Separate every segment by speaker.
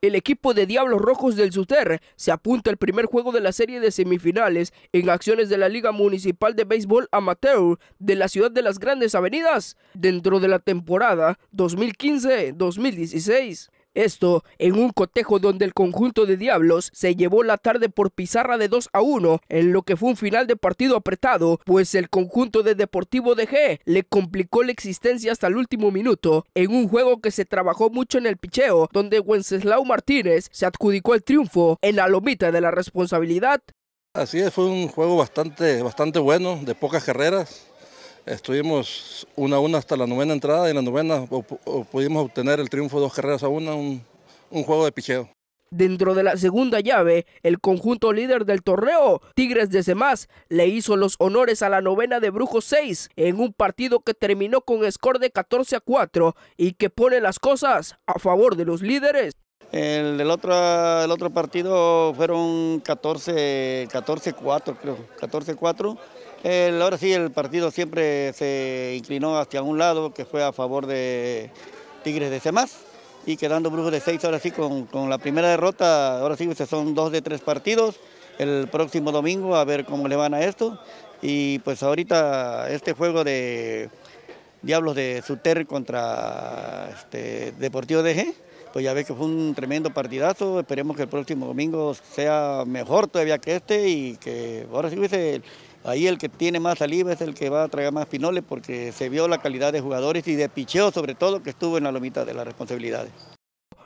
Speaker 1: El equipo de Diablos Rojos del Suter se apunta al primer juego de la serie de semifinales en acciones de la Liga Municipal de Béisbol Amateur de la Ciudad de las Grandes Avenidas dentro de la temporada 2015-2016. Esto en un cotejo donde el conjunto de Diablos se llevó la tarde por pizarra de 2 a 1, en lo que fue un final de partido apretado, pues el conjunto de Deportivo de G le complicó la existencia hasta el último minuto, en un juego que se trabajó mucho en el picheo, donde Wenceslao Martínez se adjudicó el triunfo en la lomita de la responsabilidad.
Speaker 2: Así es, fue un juego bastante, bastante bueno, de pocas carreras, Estuvimos una a 1 hasta la novena entrada y la novena pudimos obtener el triunfo dos carreras a una, un, juego de picheo. Dentro de la segunda llave, el conjunto líder del
Speaker 1: torneo, Tigres de Semás, le hizo los honores a la novena de Brujo 6 en un partido que terminó con score de 14 a 4 y que pone las cosas a favor de
Speaker 3: los líderes. El otro, el otro partido fueron 14-4, creo, 14 ahora sí, el partido siempre se inclinó hacia un lado, que fue a favor de Tigres de Semás, y quedando Brujo de 6, ahora sí, con, la primera derrota, ahora sí, pues, son dos de tres partidos, el próximo domingo, a ver cómo le van a esto, y pues ahorita este juego de Diablos de Suter contra este, Deportivo DG, pues ya ve que fue un tremendo partidazo, esperemos que el próximo domingo sea mejor todavía que este y que ahora sí dice, pues, ahí el que tiene más saliva es el que va a traer más finales porque se vio la calidad de jugadores y de picheo sobre todo que estuvo en la lomita de las responsabilidades.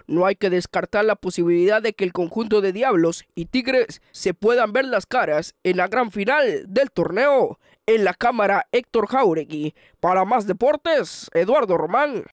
Speaker 3: No
Speaker 1: hay que descartar la posibilidad de que el conjunto de Diablos y Tigres se puedan ver las caras en la gran final del torneo. En la cámara Héctor Jauregui. Para más deportes, Eduardo Román.